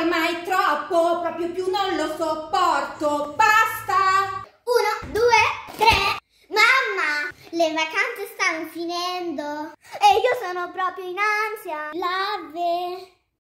ormai troppo, proprio più non lo sopporto. Basta! Uno, due, tre. Mamma, le vacanze stanno finendo e io sono proprio in ansia. La